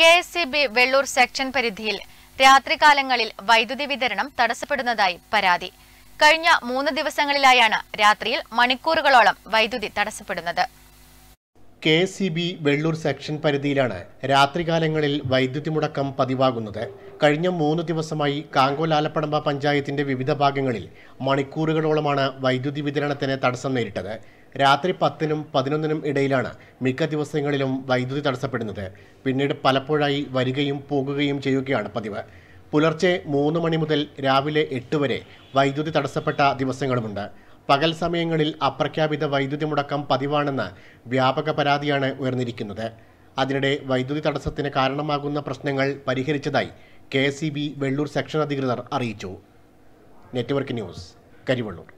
K S C B Vellur section പരിധിയിൽ രാത്രികാലങ്ങളിൽ വൈദ്യുതി വിതരണം തടസ്സപ്പെടുന്നതായി പരാതി കഴിഞ്ഞ മൂന്ന് ദിവസങ്ങളിലായാണ് രാത്രിയിൽ മണിക്കൂറുകളോളം വൈദ്യുതി തടസ്സപ്പെടുന്നത് K S B Vellur section പരിധിയിലാണ് രാത്രികാലങ്ങളിൽ വൈദ്യുതി മുടക്കം പതിവാകുന്നത് കഴിഞ്ഞ മൂന്ന് ദിവസമായി കാങ്കോൽ ആലപ്പടമ്പ പഞ്ചായത്തിന്റെ വിവിധ ഭാഗങ്ങളിൽ മണിക്കൂറുകളോളമാണ് വൈദ്യുതി വിതരണത്തിന് തടസ്സം നേരിട്ടത് രാത്രി പത്തിനും പതിനൊന്നിനും ഇടയിലാണ് മിക്ക ദിവസങ്ങളിലും വൈദ്യുതി തടസ്സപ്പെടുന്നത് പിന്നീട് പലപ്പോഴായി വരികയും പോകുകയും ചെയ്യുകയാണ് പതിവ് പുലർച്ചെ മൂന്ന് മണി മുതൽ രാവിലെ എട്ട് വരെ വൈദ്യുതി തടസ്സപ്പെട്ട ദിവസങ്ങളുമുണ്ട് പകൽ സമയങ്ങളിൽ അപ്രഖ്യാപിത വൈദ്യുതി മുടക്കം പതിവാണെന്ന് വ്യാപക പരാതിയാണ് ഉയർന്നിരിക്കുന്നത് അതിനിടെ വൈദ്യുതി തടസ്സത്തിന് കാരണമാകുന്ന പ്രശ്നങ്ങൾ പരിഹരിച്ചതായി കെ വെള്ളൂർ സെക്ഷൻ അധികൃതർ അറിയിച്ചു നെറ്റ്വർക്ക് ന്യൂസ് കരിവള്ളൂർ